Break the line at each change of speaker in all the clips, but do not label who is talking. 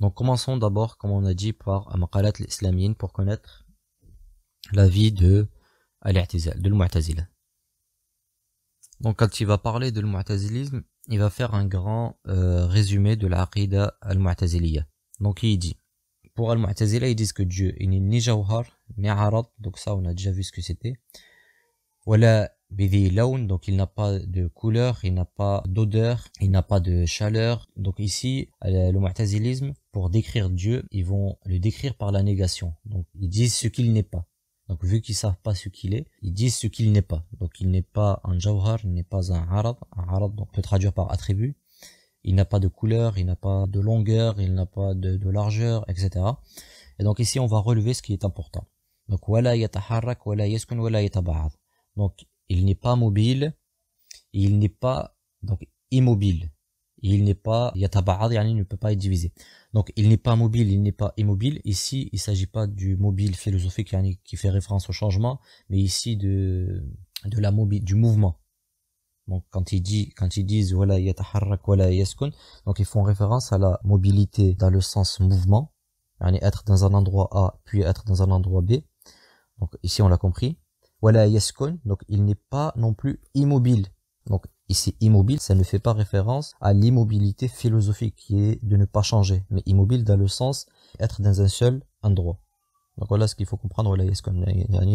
Donc commençons d'abord, comme on a dit, par Maqalat l'Islamine pour connaître la vie de Al-I'tizal, Donc quand il va parler de l'Mu'tazilisme, il va faire un grand euh, résumé de l'Aqida Al-Mu'taziliya. Donc il dit, pour Al-Mu'tazila, ils disent que Dieu n'est ni Jawhar, ni Arad, donc ça on a déjà vu ce que c'était, voilà donc il n'a pas de couleur, il n'a pas d'odeur, il n'a pas de chaleur. Donc ici, euh, le mu'tazilisme, pour décrire Dieu, ils vont le décrire par la négation. Donc ils disent ce qu'il n'est pas. Donc vu qu'ils savent pas ce qu'il est, ils disent ce qu'il n'est pas. Donc il n'est pas un jawhar, il n'est pas un arabe Un donc peut traduire par attribut. Il n'a pas de couleur, il n'a pas de longueur, il n'a pas de, largeur, etc. Et donc ici, on va relever ce qui est important. Donc, wala yataharrak, wala yaskun, Donc, il n'est pas mobile, il n'est pas donc immobile. Il n'est pas yataba'ad, il ne peut pas être divisé. Donc il n'est pas mobile, il n'est pas immobile. Ici, il ne s'agit pas du mobile philosophique qui fait référence au changement, mais ici de, de la mobile, du mouvement. Donc quand ils disent quand ils disent voilà yataharrak wala yaskun, donc ils font référence à la mobilité dans le sens mouvement, yani être dans un endroit A puis être dans un endroit B. Donc ici on l'a compris. Voilà donc il n'est pas non plus immobile. Donc ici, immobile, ça ne fait pas référence à l'immobilité philosophique qui est de ne pas changer, mais immobile dans le sens être dans un seul endroit. Donc voilà ce qu'il faut comprendre, Wala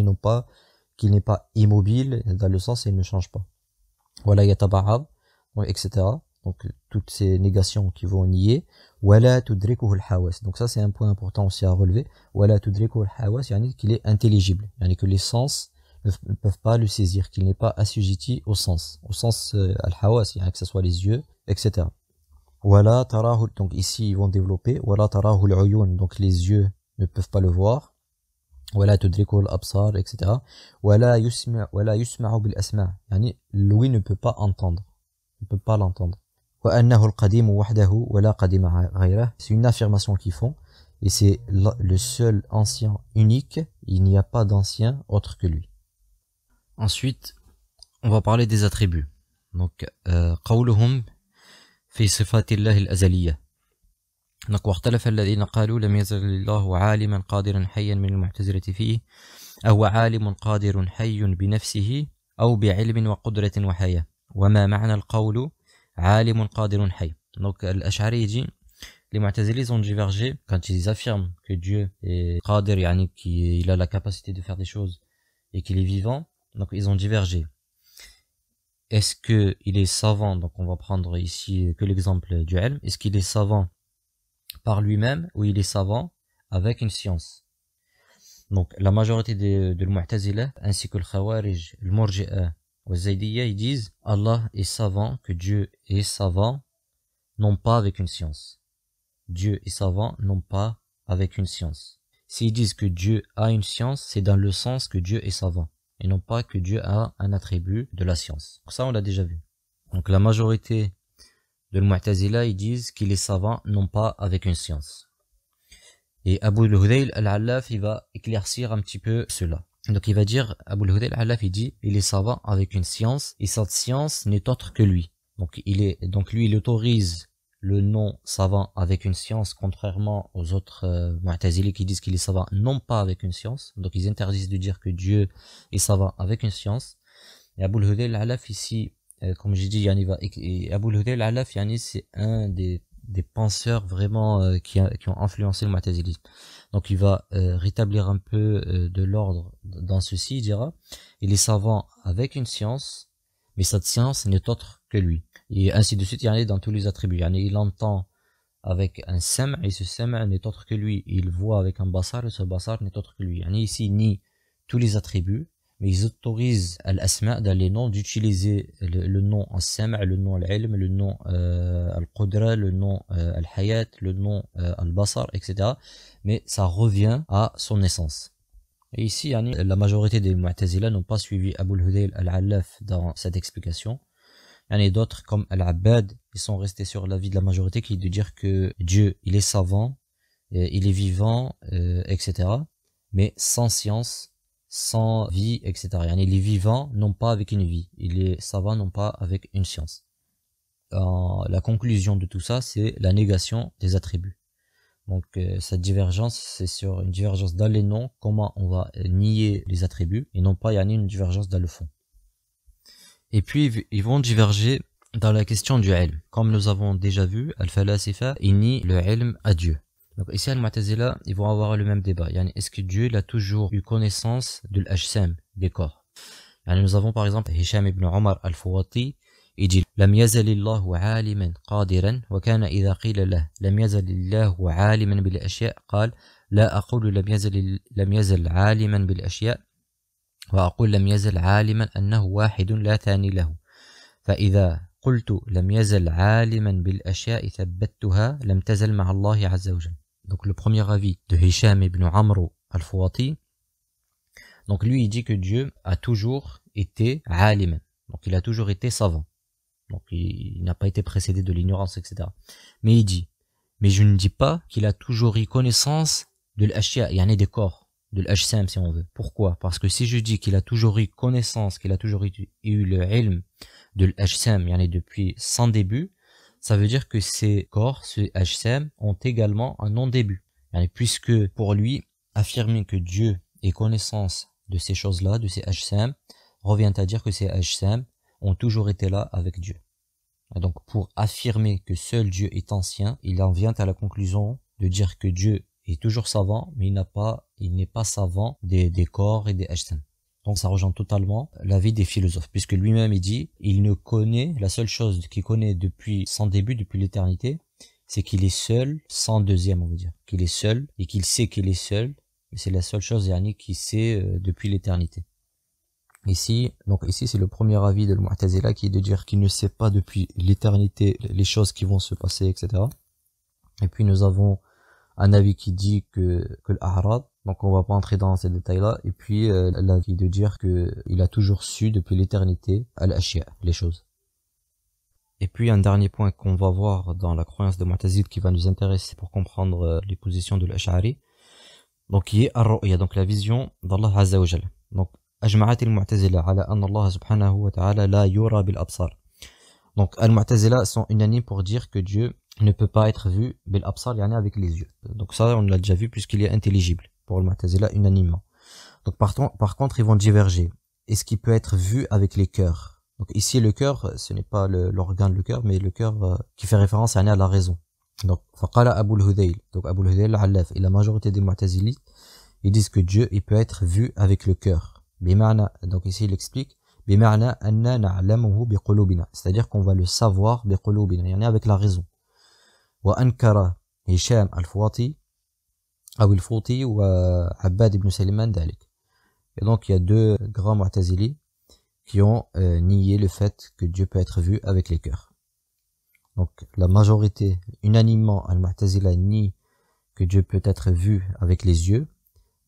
non pas qu'il n'est pas immobile dans le sens il ne change pas. Voilà yatabahab, etc. Donc toutes ces négations qui vont nier. Voilà tudrikuhu alhawas Donc ça c'est un point important aussi à relever. Wala tudrikuhu y yani qu'il est intelligible, yani que les sens ne peuvent pas le saisir, qu'il n'est pas assujetti au sens, au sens euh, al-hawas, que ce soit les yeux, etc. voilà donc ici ils vont développer, voilà al donc les yeux ne peuvent pas le voir, voilà absar etc. Wala yusma, yusma'u bil asma, yani lui ne peut pas entendre, ne peut pas l'entendre. c'est une affirmation qu'ils font et c'est le seul ancien unique il n'y a pas d'ancien autre que lui Ensuite, on va parler des attributs. Donc, قولهم في صفات الله الأزلية. Donc, واختلف الذين قالوا لم يزل الله عالما قادرا حيا من المعتزلة فيه أو عالم قادر حي بنفسه أو بعلم وقدرة وحياة وما معنى القول عالم قادر حي Donc, الأشعري يجي les Mu'tazilis ont divergé quand ils affirment que Dieu est Qadir, yani qu'il a la capacité de faire des choses et qu'il est vivant. Donc ils ont divergé. Est-ce qu'il est savant, donc on va prendre ici que l'exemple du Helm, est-ce qu'il est savant par lui-même ou il est savant avec une science Donc la majorité de, de ainsi que le Khawarij, le Murji'a, ils disent Allah est savant, que Dieu est savant, non pas avec une science. Dieu est savant, non pas avec une science. S'ils disent que Dieu a une science, c'est dans le sens que Dieu est savant et non pas que Dieu a un attribut de la science. Ça, on l'a déjà vu. Donc la majorité de Mu'tazila, ils disent qu'il est savant, non pas avec une science. Et Abu al-Hudayl al-Allaf, il va éclaircir un petit peu cela. Donc il va dire, Abu al-Hudayl al-Allaf, il dit, il est savant avec une science, et cette science n'est autre que lui. Donc il est, donc lui, il autorise le nom savant avec une science, contrairement aux autres euh, qui disent qu'il est savant non pas avec une science. Donc ils interdisent de dire que Dieu est savant avec une science. Et Abul al Alaf ici, euh, comme j'ai dit, Et Abul al Alaf, yani, c'est un des, des penseurs vraiment euh, qui, qui, ont influencé le Mu'tazilisme. Donc il va euh, rétablir un peu de l'ordre dans ceci, il dira, il est savant avec une science, mais cette science n'est autre lui. Et ainsi de suite, il y en est dans tous les attributs. il entend avec un sem et ce sem n'est autre que lui. Il voit avec un Bassar et ce Bassar n'est autre que lui. a ici, ni tous les attributs, mais ils autorisent al-asma dans les noms d'utiliser le, nom en sam, le nom al-ilm, le nom euh, al-qudra, le nom euh, al-hayat, le nom euh, al Bassar, etc. Mais ça revient à son essence. Et ici, la majorité des Mu'tazila n'ont pas suivi Abu al-Hudayl al alaf dans cette explication a d'autres comme Al-Abbad, ils sont restés sur l'avis de la majorité qui est de dire que Dieu, il est savant, euh, il est vivant, euh, etc. Mais sans science, sans vie, etc. Il est vivant, non pas avec une vie. Il est savant, non pas avec une science. la conclusion de tout ça, c'est la négation des attributs. Donc euh, cette divergence, c'est sur une divergence dans les noms, comment on va nier les attributs, et non pas y en a une divergence dans le fond. Et puis, ils vont diverger dans la question du ilm. Comme nous avons déjà vu, Al-Falasifa nie le ilm à Dieu. Donc ici, Al-Mu'tazila, ils vont avoir le même débat. Yani, Est-ce que Dieu il a toujours eu connaissance de l'Ajsem, des corps Nous avons par exemple Hisham ibn Omar Al-Fawati, il dit لم يزل الله عالما قادرا وكان إذا قيل له لم يزل الله عالما بالأشياء قال لا أقول لم يزل لم يزل عالما بالأشياء donc le premier avis de Hisham ibn Amr al fawati donc lui il dit que Dieu a toujours été aliman donc il a toujours été savant donc il, n'a pas été précédé de l'ignorance etc mais il dit mais je ne dis pas qu'il a toujours eu connaissance de en a des corps de si on veut. Pourquoi Parce que si je dis qu'il a toujours eu connaissance, qu'il a toujours eu, le ilm de il en a depuis sans début, ça veut dire que ces corps, ces HCM, ont également un non-début. puisque pour lui, affirmer que Dieu est connaissance de ces choses-là, de ces HCM, revient à dire que ces HCM ont toujours été là avec Dieu. donc pour affirmer que seul Dieu est ancien, il en vient à la conclusion de dire que Dieu il est toujours savant, mais il n'a pas, il n'est pas savant des, corps et des ashtan. Donc ça rejoint totalement l'avis des philosophes, puisque lui-même il dit, il ne connaît, la seule chose qu'il connaît depuis son début, depuis l'éternité, c'est qu'il est seul, sans deuxième on va dire, qu'il est seul et qu'il sait qu'il est seul, c'est la seule chose Yannick, qu'il sait euh, depuis l'éternité. Ici, donc ici c'est le premier avis de Mu'tazila qui est de dire qu'il ne sait pas depuis l'éternité les choses qui vont se passer, etc. Et puis nous avons un avis qui dit que, que l'Ahrad, donc on va pas entrer dans ces détails-là, et puis euh, l'avis de dire que il a toujours su depuis l'éternité al les choses. Et puis un dernier point qu'on va voir dans la croyance de Mu'tazil qui va nous intéresser pour comprendre euh, les positions de l'Ash'ari, donc qui est ar donc la vision d'Allah Azzawajal. Donc Donc al-Mu'tazila sont unanimes pour dire que Dieu ne peut pas être vu avec les yeux. Donc ça, on l'a déjà vu puisqu'il est intelligible pour le Matazila unanimement. Donc par, contre, ils vont diverger. Est-ce qu'il peut être vu avec les cœurs Donc ici, le cœur, ce n'est pas l'organe, du cœur, mais le cœur euh, qui fait référence à la raison. Donc, faqala Abu Donc Abu et la majorité des Mu'tazilites, ils disent que Dieu, il peut être vu avec le cœur. donc ici, il explique C'est-à-dire qu'on va le savoir il y en avec la raison. وأنكر هشام الفواطي أو الفوطي وعباد بن سليمان ذلك Et donc il y a deux grands Mu'tazili qui ont euh, nié le fait que Dieu peut être vu avec les cœurs. Donc la majorité, unanimement, Al-Mu'tazila nie que Dieu peut être vu avec les yeux,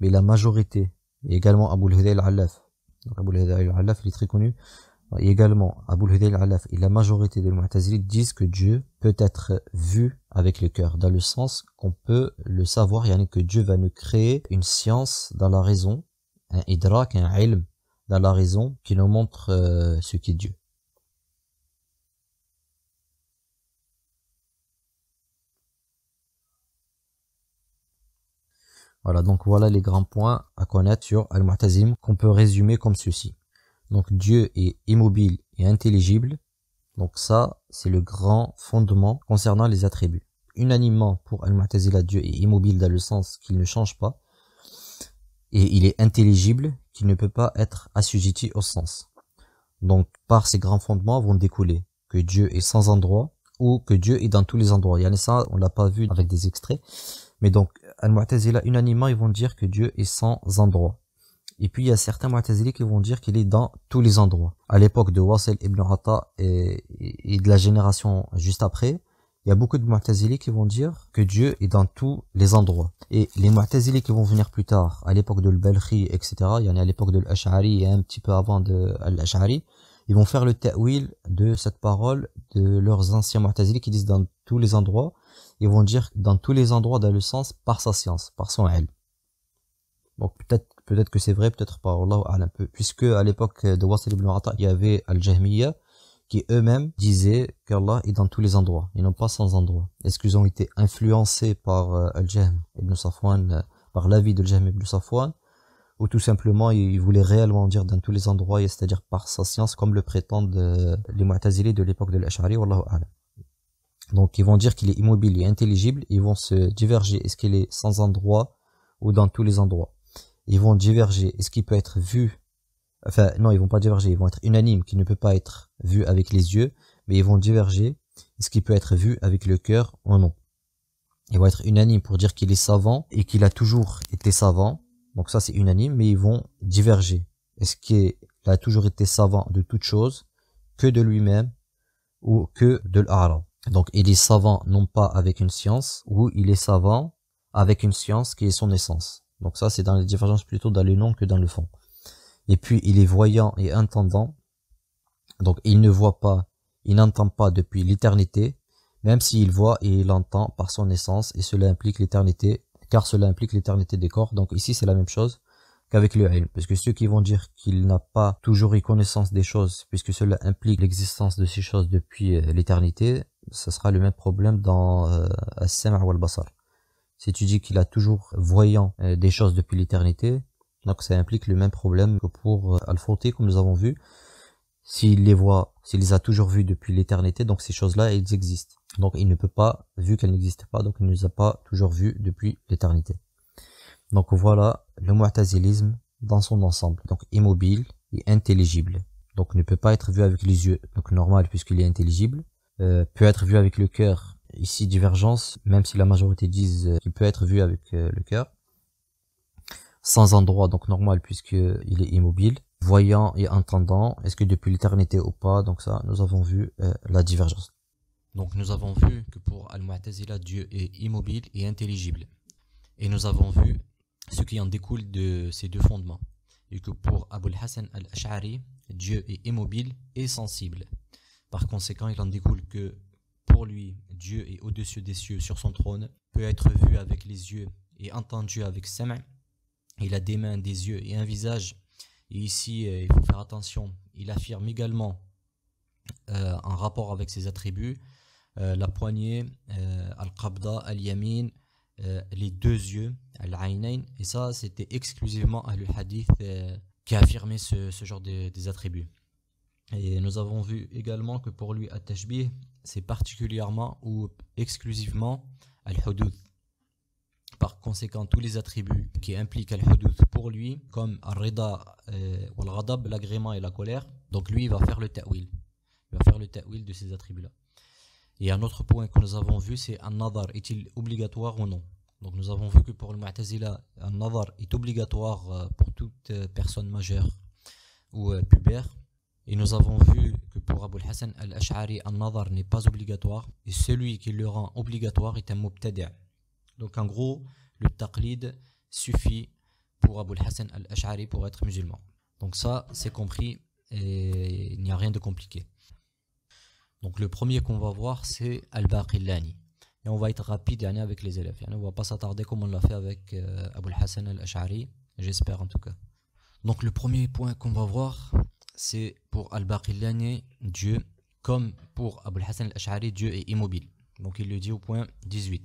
mais la majorité, et également Abu al-Hudayl al alaf donc Abu al al il est très connu également, Abu et la majorité des Mu'tazilites disent que Dieu peut être vu avec le cœur, dans le sens qu'on peut le savoir, yani que Dieu va nous créer une science dans la raison, un idrak, un ilm dans la raison qui nous montre ce euh, ce qu'est Dieu. Voilà, donc voilà les grands points à connaître sur Al-Mu'tazim qu'on peut résumer comme ceci. Donc Dieu est immobile et intelligible. Donc ça, c'est le grand fondement concernant les attributs. Unanimement, pour Al-Mu'tazila, Dieu est immobile dans le sens qu'il ne change pas. Et il est intelligible, qu'il ne peut pas être assujetti au sens. Donc, par ces grands fondements vont découler que Dieu est sans endroit ou que Dieu est dans tous les endroits. Il y en a ça, on l'a pas vu avec des extraits. Mais donc, Al-Mu'tazila, unanimement, ils vont dire que Dieu est sans endroit. Et puis il y a certains Mu'tazili qui vont dire qu'il est dans tous les endroits. À l'époque de Wasil ibn Rata et, de la génération juste après, il y a beaucoup de Mu'tazili qui vont dire que Dieu est dans tous les endroits. Et les Mu'tazili qui vont venir plus tard, à l'époque de l'Balkhi, etc., il y en a à l'époque de l'Ash'ari et un petit peu avant de l'Ash'ari, ils vont faire le ta'wil de cette parole de leurs anciens Mu'tazili qui disent dans tous les endroits. Ils vont dire dans tous les endroits dans le sens par sa science, par son elle Donc peut-être Peut-être que c'est vrai, peut-être pas, un peu, Puisque à l'époque de Wasil ibn Ata, il y avait Al-Jahmiyyah, qui eux-mêmes disaient qu'Allah est dans tous les endroits, ils n'ont pas sans endroit. Est-ce qu'ils ont été influencés par euh, Al-Jahm ibn Safwan, euh, par l'avis de al ibn Safwan, ou tout simplement ils voulaient réellement dire dans tous les endroits, c'est-à-dire par sa science, comme le prétendent euh, les Mu'tazili de l'époque de l'Ash'ari, Wallahu Donc ils vont dire qu'il est immobile et intelligible, ils vont se diverger, est-ce qu'il est sans endroit ou dans tous les endroits ils vont diverger. est ce qui peut être vu, enfin non, ils vont pas diverger, ils vont être unanimes, qui ne peut pas être vu avec les yeux, mais ils vont diverger. est ce qui peut être vu avec le cœur ou non. Ils vont être unanimes pour dire qu'il est savant et qu'il a toujours été savant. Donc ça c'est unanime, mais ils vont diverger. Est-ce qu'il a toujours été savant de toute chose, que de lui-même ou que de l'Arab Donc il est savant non pas avec une science, ou il est savant avec une science qui est son essence. Donc ça, c'est dans les divergences plutôt dans le nom que dans le fond. Et puis, il est voyant et entendant. Donc, il ne voit pas, il n'entend pas depuis l'éternité, même s'il voit et il entend par son essence, et cela implique l'éternité, car cela implique l'éternité des corps. Donc ici, c'est la même chose qu'avec le haïl. parce que ceux qui vont dire qu'il n'a pas toujours eu connaissance des choses, puisque cela implique l'existence de ces choses depuis euh, l'éternité, ce sera le même problème dans euh, basar si tu dis qu'il a toujours voyant euh, des choses depuis l'éternité, donc ça implique le même problème que pour euh, al comme nous avons vu. S'il les voit, s'il les a toujours vues depuis l'éternité, donc ces choses-là, elles existent. Donc il ne peut pas, vu qu'elles n'existent pas, donc il ne les a pas toujours vues depuis l'éternité. Donc voilà le mu'tazilisme dans son ensemble. Donc immobile et intelligible. Donc ne peut pas être vu avec les yeux, donc normal puisqu'il est intelligible. Euh, peut être vu avec le cœur, ici divergence, même si la majorité disent euh, qu'il peut être vu avec euh, le cœur, sans endroit, donc normal puisqu'il est immobile, voyant et entendant, est-ce que depuis l'éternité ou pas, donc ça, nous avons vu euh, la divergence. Donc nous avons vu que pour Al-Mu'tazila, Dieu est immobile et intelligible. Et nous avons vu ce qui en découle de ces deux fondements. Et que pour Abul Hassan al-Ash'ari, Dieu est immobile et sensible. Par conséquent, il en découle que pour lui, Dieu est au-dessus des cieux sur son trône, peut être vu avec les yeux et entendu avec ses mains. Il a des mains, des yeux et un visage. Et ici, euh, il faut faire attention. Il affirme également, euh, en rapport avec ses attributs, euh, la poignée, al-qabda, al-yamin, les deux yeux, al ainain Et ça, c'était exclusivement le hadith qui affirmait ce, genre des attributs. Et nous avons vu également que pour lui, at-tashbih, c'est particulièrement ou exclusivement al-hudud. Par conséquent, tous les attributs qui impliquent al-hudud pour lui, comme al-rida euh, al-ghadab, l'agrément et la colère, donc lui, il va faire le ta'wil. Il va faire le ta'wil de ces attributs-là. Et un autre point que nous avons vu, c'est un-nadar, est-il obligatoire ou non Donc nous avons vu que pour le mu'tazila, un-nadar est obligatoire euh, pour toute euh, personne majeure ou pubère et nous avons vu que pour Abul Hassan al-Ash'ari, un Nazar n'est pas obligatoire, et celui qui le rend obligatoire est un mubtadi'. Donc en gros, le taqlid suffit pour Abul Hassan al-Ash'ari pour être musulman. Donc ça, c'est compris, et il n'y a rien de compliqué. Donc le premier qu'on va voir, c'est al-Baqillani. Et on va être rapide avec les élèves. On ne va pas s'attarder comme on l'a fait avec euh, Abul Hassan al-Ash'ari, j'espère en tout cas. Donc le premier point qu'on va voir, c'est pour Al-Baqillani, Dieu, comme pour Abu Hassan al-Ash'ari, Dieu est immobile. Donc il le dit au point 18.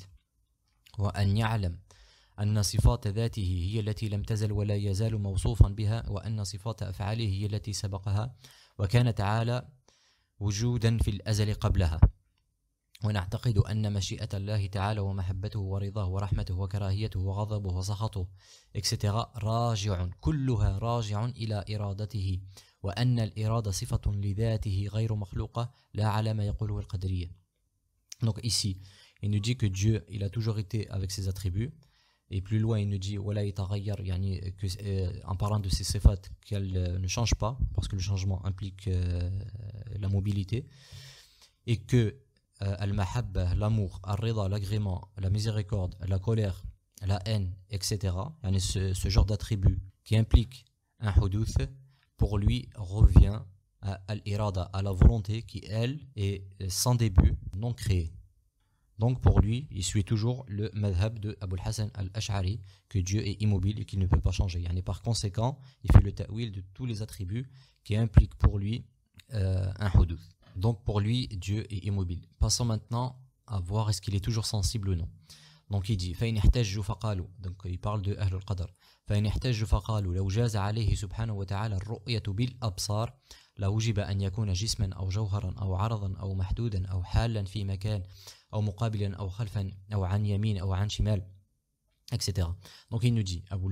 وأن يعلم أن صفات ذاته هي التي لم تزل ولا يزال موصوفا بها وأن صفات أفعاله هي التي سبقها وكان تعالى وجودا في الأزل قبلها ونعتقد أن مشيئة الله تعالى ومحبته ورضاه ورحمته وكراهيته وغضبه وسخطه etc راجع كلها راجع إلى إرادته Donc ici, il nous dit que Dieu, il a toujours été avec ses attributs. Et plus loin, il nous dit, voilà, yani, euh, en parlant de ses sifat, qu'elle euh, ne change pas, parce que le changement implique euh, la mobilité. Et que al l'amour, l'agrément, la miséricorde, la colère, la haine, etc. ce, genre d'attributs qui implique un hudouth, pour lui revient à al à la volonté qui, elle, est sans début, non créée. Donc pour lui, il suit toujours le madhab de Abu Hassan al-Ash'ari, que Dieu est immobile et qu'il ne peut pas changer. Et par conséquent, il fait le ta'wil de tous les attributs qui impliquent pour lui euh, un houdou. Donc pour lui, Dieu est immobile. Passons maintenant à voir est-ce qu'il est toujours sensible ou non. دونك يجي فإن احتجوا فقالوا دونك يبارل دو أهل القدر فإن احتجوا فقالوا لو جاز عليه سبحانه وتعالى الرؤية بالأبصار لوجب أن يكون جسما أو جوهرا أو عرضا أو محدودا أو حالا في مكان أو مقابلا أو خلفا أو عن يمين أو عن شمال etc. Donc il nous dit, Abou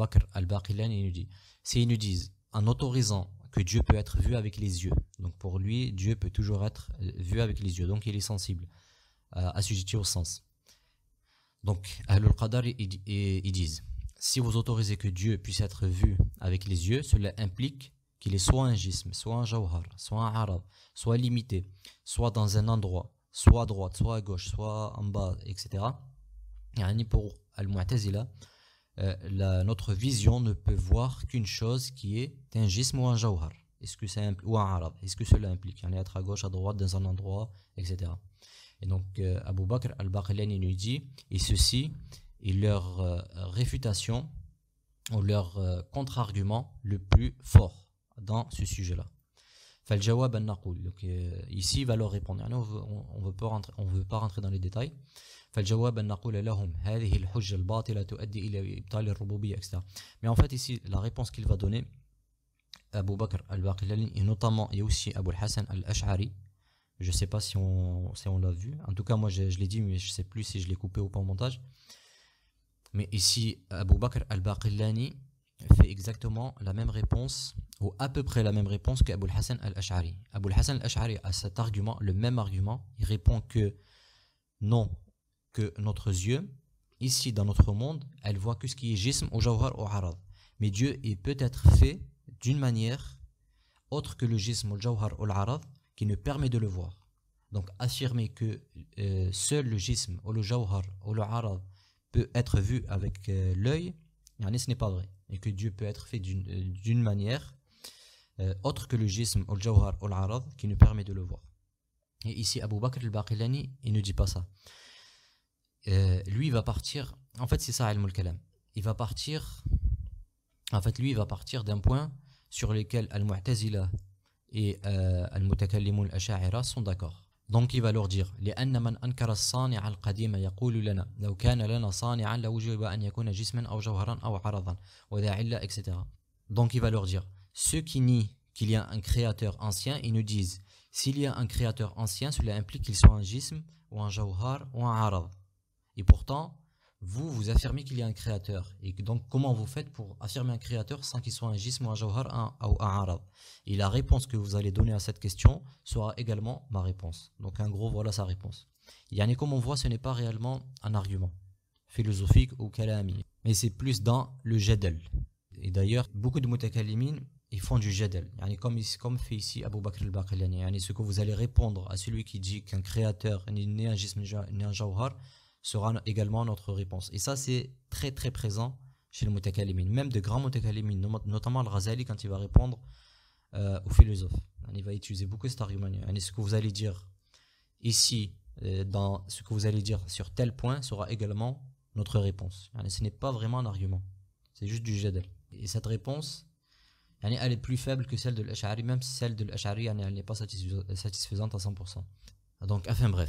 Bakr al-Baqilan, il nous dit, c'est une disent, en autorisant que Dieu peut être vu avec les yeux. Donc pour lui, Dieu peut toujours être vu avec les yeux, donc il est sensible, euh, assujetti au sens. Donc, Ahlul Qadar, ils disent si vous autorisez que Dieu puisse être vu avec les yeux, cela implique qu'il est soit un gisme, soit un jawhar, soit un arabe, soit limité, soit dans un endroit, soit à droite, soit à gauche, soit en bas, etc. ni pour Al-Mu'tazila, euh, notre vision ne peut voir qu'une chose qui est un gisme ou un jawhar. Est-ce que c'est ou un arabe Est-ce que cela implique yani être à gauche, à droite, dans un endroit, etc. Et donc Abou euh, Abu Bakr al-Baghlani nous dit, et ceci est leur euh, réfutation ou leur euh, contre-argument le plus fort dans ce sujet-là. فالجواب jawab نقول donc ici va leur répondre ah on, ne veut pas rentrer on veut pas rentrer dans les détails فالجواب أن نقول al-hujj al الباطلة تؤدي ila إبطال al etc. mais en fait ici la réponse qu'il va donner Abu Bakr al-Baghlani et notamment il y Abu Hassan al-Ash'ari je ne sais pas si on, on l'a vu. En tout cas, moi, je, l'ai dit, mais je ne sais plus si je l'ai coupé ou pas au montage. Mais ici, Abu Bakr al-Baqillani fait exactement la même réponse, ou à peu près la même réponse qu'Abu Hassan al-Ash'ari. Abu Hassan al-Ash'ari a cet argument, le même argument. Il répond que non, que notre yeux, ici dans notre monde, elle voit que ce qui est Gisme, ou jawhar ou harad. Mais Dieu est peut-être fait d'une manière autre que le Gisme, ou jawhar ou harad qui ne permet de le voir. Donc affirmer que euh, seul le jism ou le jawhar ou le peut être vu avec euh, l'œil, ce n'est pas vrai. Et que Dieu peut être fait d'une euh, manière euh, autre que le jism ou le jawhar ou le qui ne permet de le voir. Et ici, Abu Bakr al il ne dit pas ça. lui va partir, en fait c'est ça al-Mulkalam, il va partir, en fait lui va partir d'un point sur lequel al-Mu'tazila et المتكلمون الأشاعرة sont d'accord. Donc il va leur dire لأن من أنكر الصانع القديم يقول لنا لو كان لنا صانعا لوجب أن يكون جسما أو جوهرا أو عرضا وذا علة etc. Donc il va leur dire ceux qui nient qu'il y a un créateur ancien ils nous disent s'il y a un créateur ancien cela implique qu'il soit un jism ou un jawhar ou un arad. Et pourtant vous, vous affirmez qu'il y a un créateur. Et donc, comment vous faites pour affirmer un créateur sans qu'il soit un jism ou un jawhar ou un arab Et la réponse que vous allez donner à cette question sera également ma réponse. Donc, en gros, voilà sa réponse. Et comme on voit, ce n'est pas réellement un argument philosophique ou kalami, mais c'est plus dans le jadal. Et d'ailleurs, beaucoup de mutakallimin, ils font du jadal. comme, fait ici Abu Bakr al-Baqilani. ce que vous allez répondre à celui qui dit qu'un créateur n'est ni un jism ni un jawhar, sera également notre réponse. Et ça, c'est très très présent chez le mutakalimin, même de grands mutakalimin, notamment le Razali quand il va répondre Au euh, aux philosophes. Il va utiliser beaucoup cet argument. ce que vous allez dire ici, euh, dans ce que vous allez dire sur tel point, sera également notre réponse. ce n'est pas vraiment un argument, c'est juste du jadal. Et cette réponse, elle est plus faible que celle de l'Ash'ari, même si celle de l'Ash'ari n'est pas satisfaisante à 100%. Donc, enfin bref.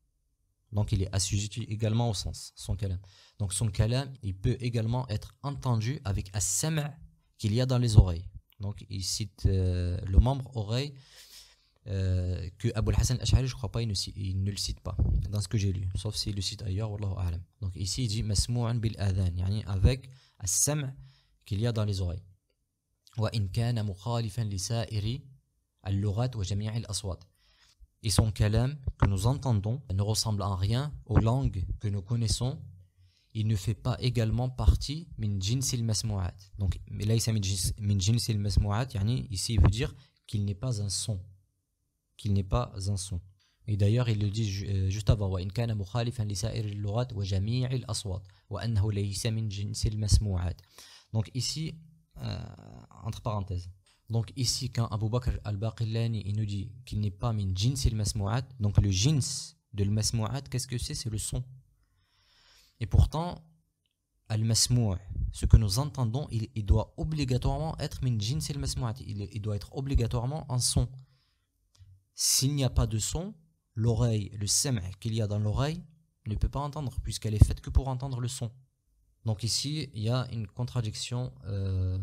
Donc il est assujetti également au sens, son kalam. Donc son kalam, il peut également être entendu avec as-sam' qu'il y a dans les oreilles. Donc il cite euh, le membre oreille euh, que Abul Hassan al-Ash'ari, je crois pas, il ne, le cite pas dans ce que j'ai lu, sauf s'il le cite ailleurs, wallahu a'lam. Donc ici il dit masmu'an bil adhan, yani avec as-sam' qu'il y a dans les oreilles. sa'iri al-lughat wa jami'i al aswat » et son kalam que nous entendons ne ressemble en rien aux langues que nous connaissons. Il ne fait pas également partie min jinsil masmu'at. Donc, min jinsil masmu'at, ici il veut dire qu'il n'est pas un son. Qu'il n'est pas un son. Et d'ailleurs, il le dit euh, juste avant aswat wa min jinsil Donc ici, euh, entre parenthèses. Donc ici, quand Abu Bakr al-Baqillani nous dit qu'il n'est pas min jins il masmouat, donc le jins de l'masmouat, qu'est-ce que c'est C'est le son. Et pourtant, al ce que nous entendons, il, doit obligatoirement être min jins il masmouat, il, il doit être obligatoirement un son. S'il n'y a pas de son, l'oreille, le sem' qu'il y a dans l'oreille, ne peut pas entendre, puisqu'elle est faite que pour entendre le son. Donc ici, il y a une contradiction euh,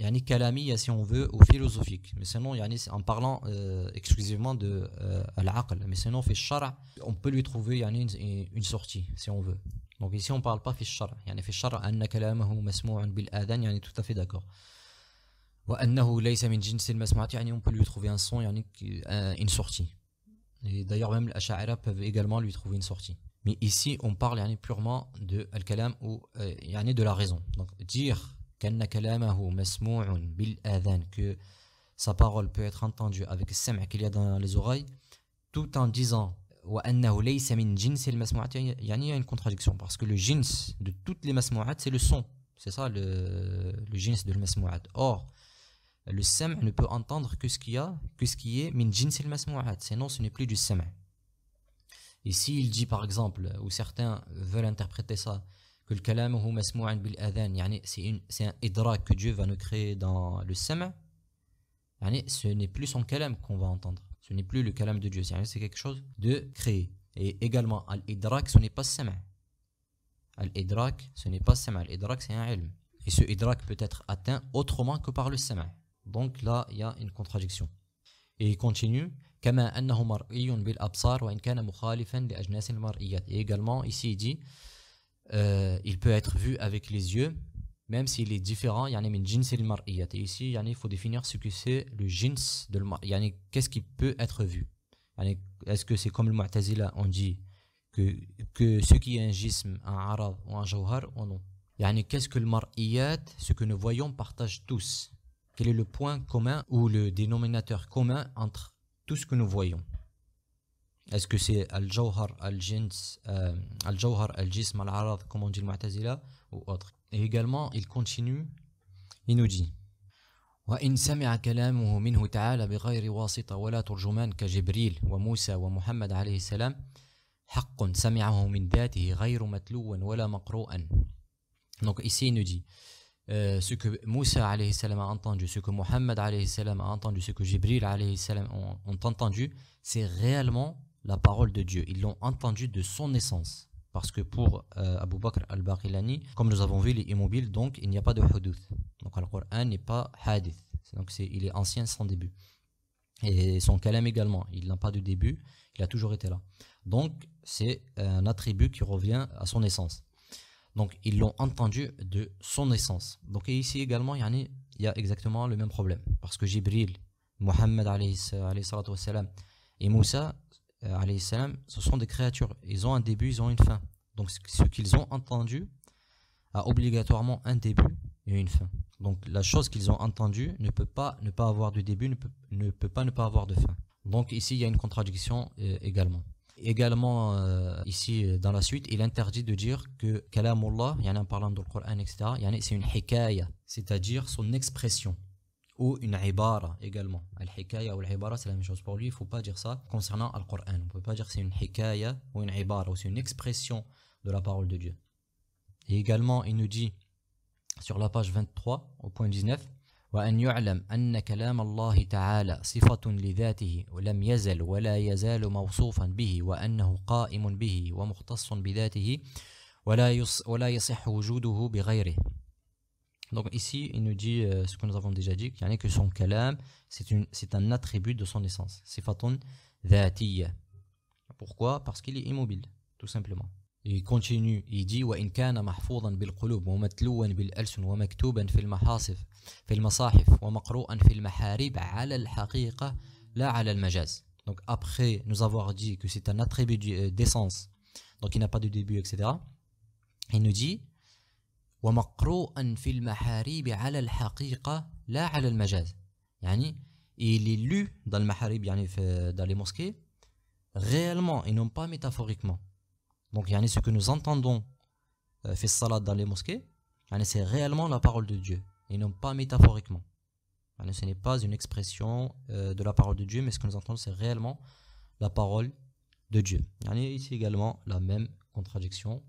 a une calamie, si on veut ou philosophique. Mais sinon, y en parlant euh, exclusivement de euh, mais sinon fait shara, on peut lui trouver une, sortie si on veut. Donc ici, on ne parle pas fait shara. Yani fait shara anna kalamahu masmu'un bil adan, tout à fait d'accord. on peut lui trouver un son euh, une sortie. Et d'ailleurs même les Asha'ira peuvent également lui trouver une sortie. Mais ici, on parle purement de al-kalam ou euh, yani, de la raison. Donc dire que sa parole peut être entendue avec le qu'il y a dans les oreilles, tout en disant il y a une contradiction parce que le jins de toutes les masmu'at c'est le son c'est ça le, le jins de le or le sem ne peut entendre que ce qu'il a que ce qui est min jins al masmu'at sinon ce n'est plus du sam' Et s'il dit par exemple, euh, ou certains veulent interpréter ça, que le kalam bil adhan, c'est un idrak que Dieu va nous créer dans le sama, ce n'est plus son kalam qu'on va entendre. Ce n'est plus le kalam de Dieu, c'est quelque chose de créé. Et également, al-idrak, ce n'est pas sama. Al-idrak, ce n'est pas sama. Al-idrak, c'est un ilm. Et ce idrak peut être atteint autrement que par le sama. Donc là, il y a une contradiction. Et il continue et également ici il dit euh, il peut être vu avec les yeux même s'il est différent يعني من جنس المرئيات et ici il faut définir ce que c'est le jeans de qu'est-ce qui peut être vu est-ce que c'est comme le Mu'tazila on dit que, que ce qui est un jism un arabe ou un jawhar ou non qu'est-ce que le mar'iyat ce que nous voyons partage tous quel est le point commun ou le dénominateur commun entre tout ce que nous voyons. Est-ce que c'est Al-Jawhar, Al-Jins, Al-Jawhar, Al-Jism, Al-Arad, comme on dit le Mu'tazila, ou autre. Et également, il continue, il nous dit وإن سمع كلامه منه تعالى بغير واسطة ولا ترجمان كجبريل وموسى ومحمد عليه السلام حق سمعه من ذاته غير متلو ولا مقروء Donc ici il nous dit Euh, ce que Moussa a entendu, ce que Mohammed a entendu, ce que Jibril a entendu, c'est réellement la parole de Dieu. Ils l'ont entendu de son essence. Parce que pour euh, Abu Bakr al-Baqilani, comme nous avons vu, il est immobile, donc il n'y a pas de hadith. Donc le Coran n'est pas hadith. Donc c'est il est ancien sans début. Et son kalam également, il n'a pas de début, il a toujours été là. Donc c'est un attribut qui revient à son essence. Donc, ils l'ont entendu de son essence. Donc, ici également, il y a exactement le même problème. Parce que Jibril, Mohammed et Moussa euh, ce sont des créatures. Ils ont un début, ils ont une fin. Donc, ce qu'ils ont entendu a obligatoirement un début et une fin. Donc, la chose qu'ils ont entendue ne peut pas ne pas avoir de début, ne peut, pas ne pas avoir de fin. Donc, ici, il y a une contradiction euh, également. Également, euh, ici, euh, dans la suite, il interdit de dire que Kalamullah, en parlant du Coran, etc., c'est une hikaya, c'est-à-dire son expression ou une ibara également. Al-hikaya ou l'ibara, c'est la même chose pour lui, il ne faut pas dire ça concernant le Coran. On ne peut pas dire c'est une hikaya ou une ibara, ou c'est une expression de la parole de Dieu. Et également, il nous dit sur la page 23, au point 19, وأن يعلم أن كلام الله تعالى صفة لذاته ولم يزل ولا يزال موصوفا به وأنه قائم به ومختص بذاته ولا, يص ولا يصح وجوده بغيره Donc ici, il nous dit euh, ce que nous avons déjà dit, yani que son kalam, c'est un attribut de son essence. Sifatun dhatiya. Pourquoi Parce qu'il est immobile, tout simplement. يكونتينيو يجي وإن كان محفوظا بالقلوب ومتلوا بالألسن ومكتوبا في المحاصف في المصاحف ومقروءا في المحاريب على الحقيقة لا على المجاز Donc après nous avoir dit que c'est un attribut euh, d'essence, donc il n'a pas de début, etc., il nous dit ومقروءا في المحاريب على الحقيقة لا على المجاز يعني il est lu dans le maharib, يعني في, euh, dans les mosquées, réellement et non pas métaphoriquement. Donc, ce que nous entendons euh, fait dans les mosquées, c'est réellement la parole de Dieu, et non pas métaphoriquement. ce n'est pas une expression euh, de la parole de Dieu, mais ce que nous entendons, c'est réellement la parole de Dieu. a ici également, la même contradiction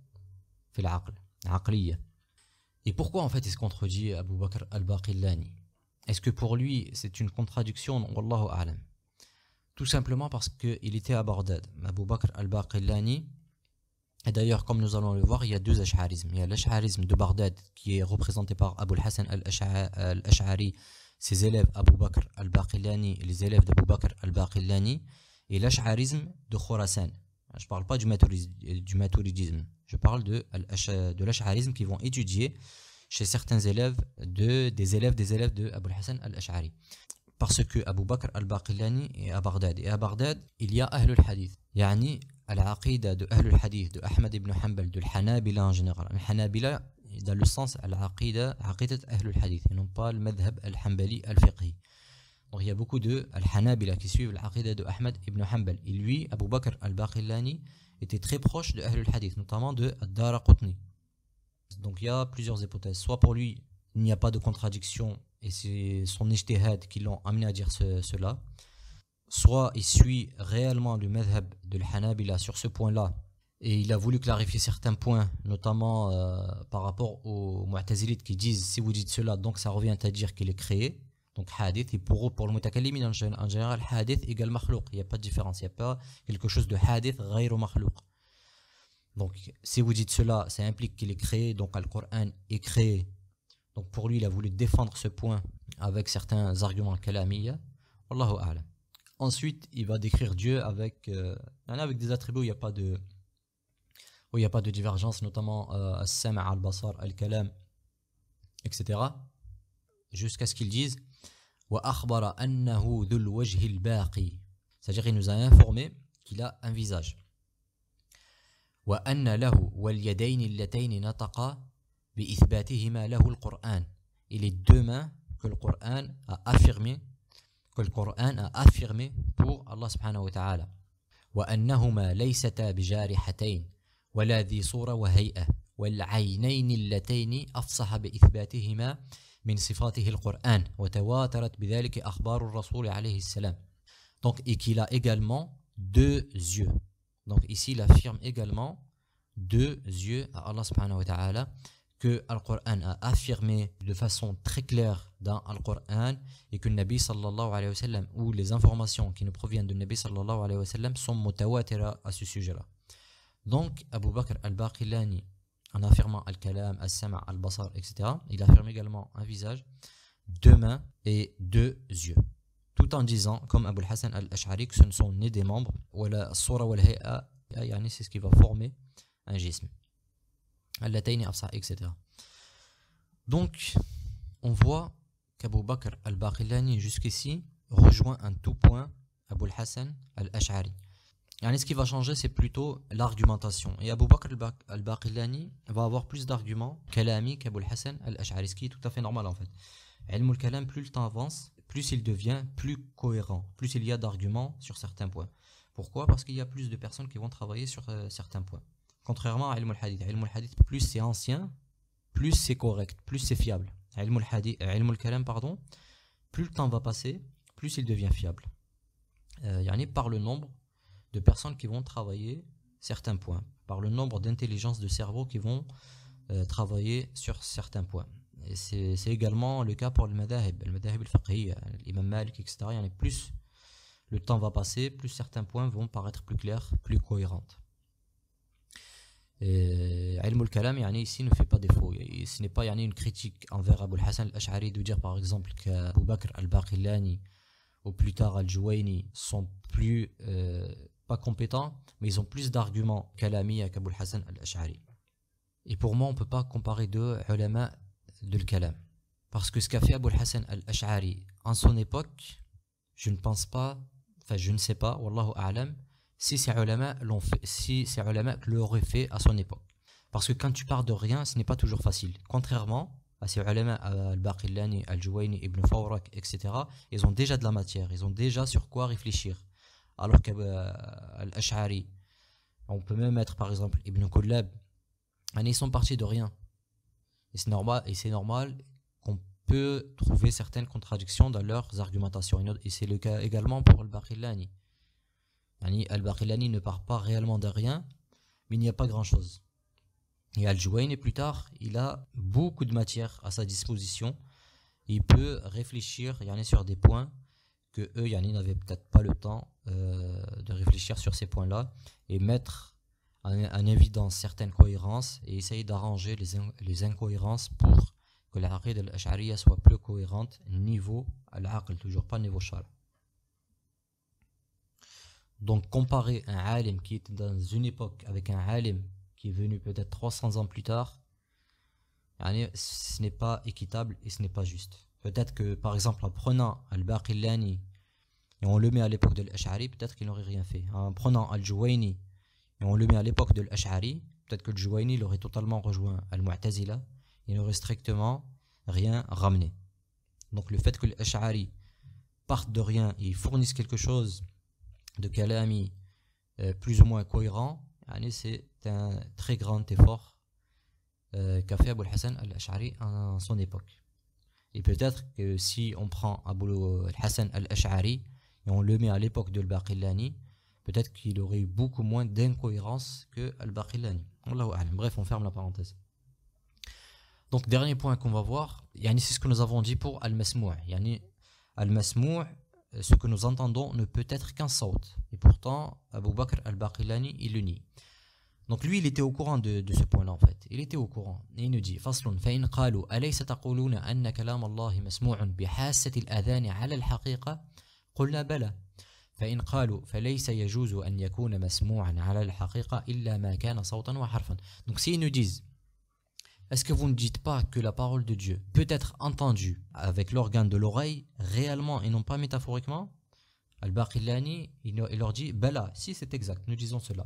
fait Et pourquoi en fait il se contredit Abu Bakr al-Baqillani Est-ce que pour lui c'est une contradiction Tout simplement parce qu'il était à Bordade. Abu Bakr al-Baqillani, et d'ailleurs, comme nous allons le voir, il y a deux ash'arismes. Il y a l'ash'arisme de Bagdad, qui est représenté par Abu Hassan al-Ash'ari, ses élèves Abu Bakr al baqillani les élèves d'Abu Bakr al baqillani et l'ash'arisme de Khorasan. Je ne parle pas du, maturidisme, je parle de, de l'ash'arisme qui vont étudier chez certains élèves, de, des élèves des élèves de Hassan al-Ash'ari. Parce que Abu Bakr al baqillani est à Bagdad. Et à Bagdad, il y a Ahlul Hadith. Yani, à la aqida de Ahlul Hadith, de Ahmad ibn Hanbal, de l'Hanabila en général. L'Hanabila, dans le sens à la Ahlul Hadith, et non pas le madhab al-Hanbali al-Fiqhi. Donc il y a beaucoup de al qui suivent l'aqidah de Ahmad ibn Hanbal. Et lui, Abu Bakr al-Baqillani, était très proche de Ahlul Hadith, notamment de Dara Qutni. Donc il y a plusieurs hypothèses. Soit pour lui, il n'y a pas de contradiction et c'est son ijtihad qui l'ont amené à dire cela soit il suit réellement le madhab de l'Hanabila sur ce point-là, et il a voulu clarifier certains points, notamment euh, par rapport aux Mu'tazilites qui disent si vous dites cela, donc ça revient à dire qu'il est créé, donc hadith, et pour pour le mutakallimin en, général, hadith égale makhlouq, il n'y a pas de différence, il n'y a pas quelque chose de hadith ghayr makhlouq. Donc si vous dites cela, ça implique qu'il est créé, donc al Coran est créé. Donc pour lui, il a voulu défendre ce point avec certains arguments kalamiyya. Wallahu a'lam. Ensuite, il va décrire Dieu avec, euh, des attributs où il n'y a pas de divergence, notamment euh, al-sama, al-basar, al-kalam, etc. Jusqu'à ce qu'ils disent c'est-à-dire qu'il nous a informé qu'il a un visage. Il est deux mains que le Coran a affirmé que le Coran a affirmé pour Allah subhanahu wa ta'ala وأنهما ليستا بجارحتين ولا ذي صورة وهيئة والعينين اللتين أفصح بإثباتهما من صفاته القرآن وتواترت بذلك أخبار الرسول عليه السلام donc et qu'il a également deux yeux donc ici il affirme également deux yeux à Allah subhanahu wa ta'ala que le quran a affirmé de façon très claire dans Al-Qur'an et que le Nabi sallallahu alayhi wa sallam ou les informations qui nous proviennent du Nabi sallallahu alayhi wa sallam sont mutawatira à ce sujet-là. Donc Abu Bakr al-Baqilani en affirmant al-kalam, al-sama' al-basar, etc. Il affirme également un visage, deux mains et deux yeux. Tout en disant, comme Abu Hassan al-Ash'ari, que ce ne sont ni des membres, ou la sura ou la c'est ce qui va former un gisme etc. Donc, on voit qu'Abu Bakr al-Baqilani, jusqu'ici, rejoint un tout point Abu al-Hassan al-Ash'ari. ce qui va changer, c'est plutôt l'argumentation. Et Abu Bakr al-Baqilani va avoir plus d'arguments kalami qu'Abu al-Hassan al-Ash'ari, ce qui est tout à fait normal en fait. Ilm al plus le temps avance, plus il devient plus cohérent, plus il y a d'arguments sur certains points. Pourquoi Parce qu'il y a plus de personnes qui vont travailler sur euh, certains points. Contrairement à l'ilm al-Hadith. hadith plus c'est ancien, plus c'est correct, plus c'est fiable. Euh, pardon, plus le temps va passer, plus il devient fiable. Il y en a par le nombre de personnes qui vont travailler certains points, par le nombre d'intelligences de cerveau qui vont euh, travailler sur certains points. c'est également le cas pour le madahib, le madahib al faqih l'imam Malik, etc. a plus le temps va passer, plus certains points vont paraître plus clairs, plus cohérents. Euh, علم الكلام a ici ne fait pas défaut ce n'est pas une critique envers abul Hassan al-Ash'ari de dire par exemple que Bakr al-Baqillani ou plus tard al ne sont plus euh, pas compétents mais ils ont plus d'arguments kalamiya qu'Abou Hassan al-Ash'ari et pour moi on peut pas comparer deux ulama de kalam parce que ce qu'a fait abul Hassan al-Ash'ari en son époque je ne pense pas enfin je ne sais pas wallahu a'lam si ces ulama l'ont fait, si ces l'auraient fait à son époque. Parce que quand tu pars de rien, ce n'est pas toujours facile. Contrairement à ces ulama, Al-Baqillani, Al-Juwayni, Ibn Fawrak, etc., ils ont déjà de la matière, ils ont déjà sur quoi réfléchir. Alors qu'Al-Ash'ari, euh, on peut même mettre par exemple Ibn Kullab, hein, ils sont partis de rien. Et c'est normal, et c'est normal qu'on peut trouver certaines contradictions dans leurs argumentations. Et c'est le cas également pour Al-Baqillani. Al-Baqilani ne part pas réellement de rien, mais il n'y a pas grand-chose. Et al et plus tard, il a beaucoup de matière à sa disposition. Il peut réfléchir est sur des points que eux, Yanni n'avaient peut-être pas le temps euh, de réfléchir sur ces points-là et mettre en, évidence certaines cohérences et essayer d'arranger les, incohérences pour que la al-Ash'ariya soit plus cohérente niveau al-Aql, toujours pas niveau donc comparer un alim qui est dans une époque avec un alim qui est venu peut-être 300 ans plus tard, ce n'est pas équitable et ce n'est pas juste. Peut-être que par exemple en prenant Al-Baqillani et on le met à l'époque de l'Ash'ari, peut-être qu'il n'aurait rien fait. En prenant Al-Juwayni et on le met à l'époque de l'Ash'ari, peut-être que Al-Juwayni l'aurait totalement rejoint Al-Mu'tazila, il n'aurait strictement rien ramené. Donc le fait que l'Ash'ari parte de rien et fournisse quelque chose de kalami euh, plus ou moins cohérent, c'est un très grand effort euh, qu'a fait Abou Hassan al-Ash'ari en son époque. Et peut-être que si on prend Abou Hassan al-Ash'ari et on le met à l'époque de al-Baqillani, peut-être qu'il aurait eu beaucoup moins d'incohérence que al-Baqillani. Bref, on ferme la parenthèse. Donc, dernier point qu'on va voir, c'est ce que nous avons dit pour al-Masmou'. Al-Masmou', ce que nous entendons ne peut être qu'un saut. Et pourtant, Abu Bakr al-Baqilani, il le nie. Donc lui, il était au courant de, de ce point-là, en fait. Il était au courant. Et il nous dit, فَصْلٌ فَإِنْ قَالُوا أَلَيْسَ تَقُولُونَ أَنَّ كَلَامَ اللَّهِ مَسْمُوعٌ بِحَاسَّةِ الْأَذَانِ عَلَى الْحَقِيقَةِ قلنا بلى فإن قالوا فليس يجوز أن يكون مسموعا على الحقيقة إلا ما كان صوتا وحرفا donc s'ils nous disent Est-ce que vous ne dites pas que la parole de Dieu peut être entendue avec l'organe de l'oreille réellement et non pas métaphoriquement Al-Baqillani, il leur dit Bala, si c'est exact, nous disons cela.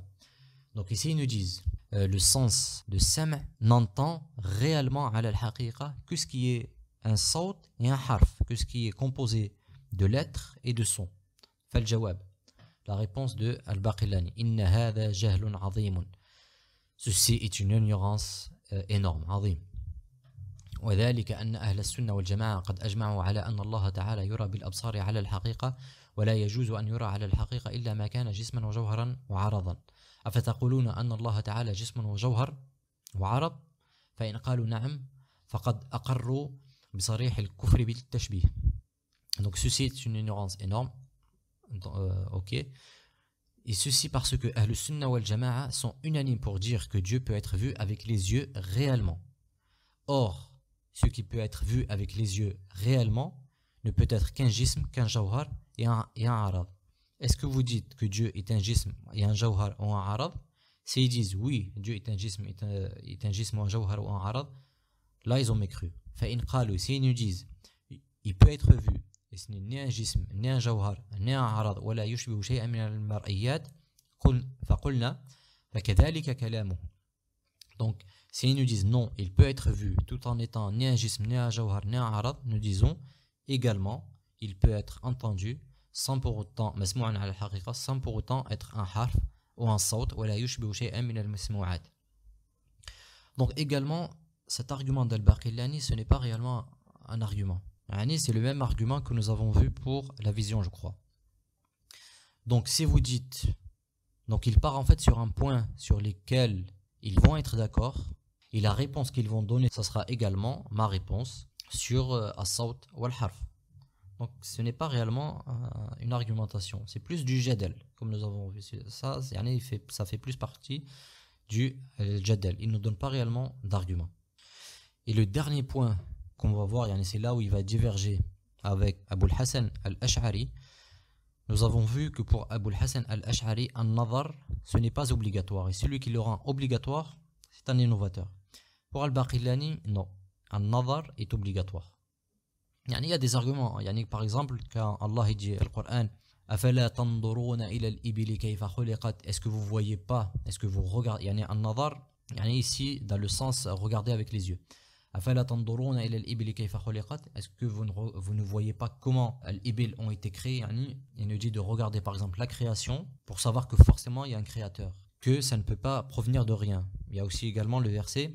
Donc ici, ils nous disent euh, le sens de sam' n'entend réellement à al-haqiqa que ce qui est un saut et un harf, que ce qui est composé de lettres et de sons. Fal jawab. La réponse de Al-Baqillani Inna hadha jahlun Ceci est une ignorance إنورم عظيم وذلك أن أهل السنة والجماعة قد أجمعوا على أن الله تعالى يرى بالأبصار على الحقيقة ولا يجوز أن يرى على الحقيقة إلا ما كان جسما وجوهرا وعرضا أفتقولون أن الله تعالى جسم وجوهر وعرض فإن قالوا نعم فقد أقروا بصريح الكفر بالتشبيه Donc ceci est une ignorance énorme. Euh, Et ceci parce que al Sunnah al Jama'a sont unanimes pour dire que Dieu peut être vu avec les yeux réellement. Or, ce qui peut être vu avec les yeux réellement ne peut être qu'un gisme, qu'un jawhar et un, arabe. Est-ce que vous dites que Dieu est un gisme, et un jawhar ou un arabe S'ils disent oui, Dieu est un gisme, est un, est ou un arabe, là ils ont mécru. Fa'in qalu, s'ils nous disent il peut être vu donc, si nous disent non, il peut être vu tout en étant ni un جسم ni un جوهر ni un arad, nous disons également, il peut être entendu sans pour autant, على sans pour autant être un harf ou un صوت ولا يشبه شيئا Donc également, cet argument d'Al-Baqillani, ce n'est pas réellement un argument. C'est le même argument que nous avons vu pour la vision, je crois. Donc si vous dites, donc il part en fait sur un point sur lequel ils vont être d'accord, et la réponse qu'ils vont donner, ça sera également ma réponse sur euh, Assaut ou al Donc ce n'est pas réellement euh, une argumentation, c'est plus du jadel, comme nous avons vu. Ça, ça fait plus partie du euh, jadel. Il ne donne pas réellement d'argument. Et le dernier point on va voir, c'est là où il va diverger avec Abul hassan al-Ash'ari. Nous avons vu que pour Abul hassan al-Ash'ari, un nazar, ce n'est pas obligatoire. Et celui qui le rend obligatoire, c'est un innovateur. Pour al-Baqillani, non. Un nazar est obligatoire. Il y a des arguments. Par exemple, quand Allah dit dans le Coran, est-ce que vous voyez pas Est-ce que vous regardez Il y a un nazar, ici, dans le sens regarder avec les yeux. Est-ce que vous ne, voyez pas comment les ont été créés Il nous dit de regarder par exemple la création pour savoir que forcément il y a un créateur, que ça ne peut pas provenir de rien. Il y a aussi également le verset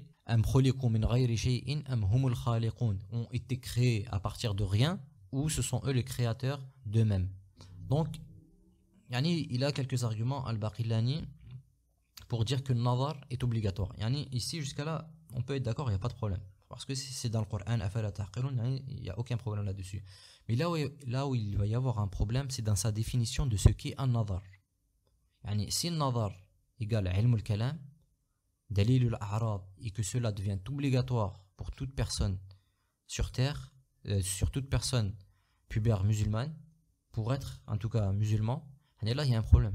ont été créés à partir de rien ou ce sont eux les créateurs d'eux-mêmes. Donc, il a quelques arguments, Al-Baqillani, pour dire que le nazar est obligatoire. ici, jusqu'à là, on peut être d'accord, il n'y a pas de problème. Parce que c'est dans le Coran, hein, il n'y a aucun problème là-dessus. Mais là où, il va y avoir un problème, c'est dans sa définition de ce qu'est un nazar. Yani, si nazar égale ilm al-kalam, dalil al arab, et que cela devient obligatoire pour toute personne sur terre, euh, sur toute personne pubère musulmane, pour être en tout cas musulman, là il y a un problème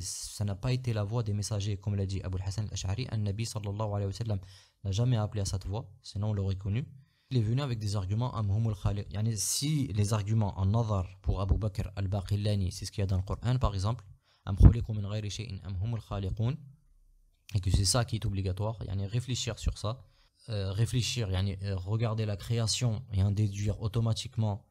ça n'a pas été la voix des messagers, comme l'a dit Abu Hassan al-Ash'ari, un Nabi sallallahu alayhi wa sallam n'a jamais appelé à cette voix, sinon on l'aurait connu. Il est venu avec des arguments khaliq si les arguments en nazar pour Abu Bakr al-Baqillani, c'est ce qu'il y a dans le Coran par exemple, et que c'est ça qui est obligatoire, yani réfléchir sur ça, euh, réfléchir, euh, regarder la création et en déduire automatiquement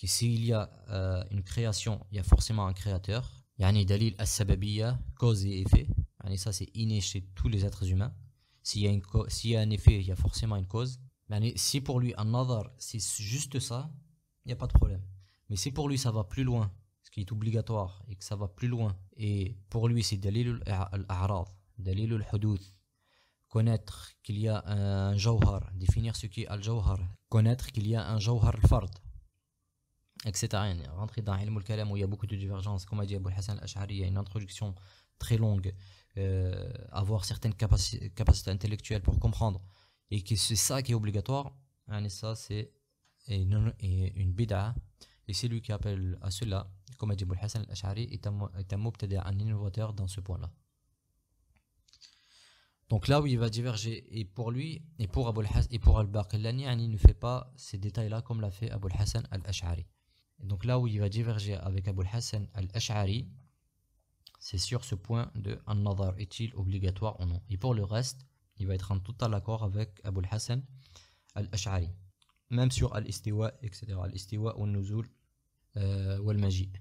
que s'il y a euh, une création, il y a forcément un créateur, يعني a une cause et effet يعني ça c'est inné chez tous les êtres humains s'il y a un effet il y a forcément une cause mais si pour lui un autre c'est juste ça il n'y a pas de problème mais si pour lui ça va plus loin ce qui est obligatoire et que ça va plus loin et pour lui c'est dalil al-a'rad dalil al-huduth connaître qu'il y a un genre définir ce qui est al-jawhar connaître qu'il y a un jawhar al-fard etc. rentrer dans kalam où il y a beaucoup de divergences, comme a dit Abou Hassan al-Ash'ari, il y a une introduction très longue, avoir euh, certaines capacités intellectuelles pour comprendre, et que c'est ça qui est obligatoire, yani ça c'est une, bid'a, et c'est lui qui appelle à cela, comme a dit Abou Hassan al-Ash'ari, est un un innovateur dans ce point-là. Donc là où il va diverger, et pour lui, et pour et pour Al-Baqillani, il ne fait pas ces détails-là comme l'a fait Abu Hassan al-Ash'ari donc là où il va diverger avec Abul Hassan al-Ash'ari, c'est sur ce point de An-Nadar est-il obligatoire ou non. Et pour le reste, il va être en total accord avec Abul Hassan al-Ash'ari. Même sur Al-Istiwa, etc. Al-Istiwa ou Nuzul ou euh, Al-Maji.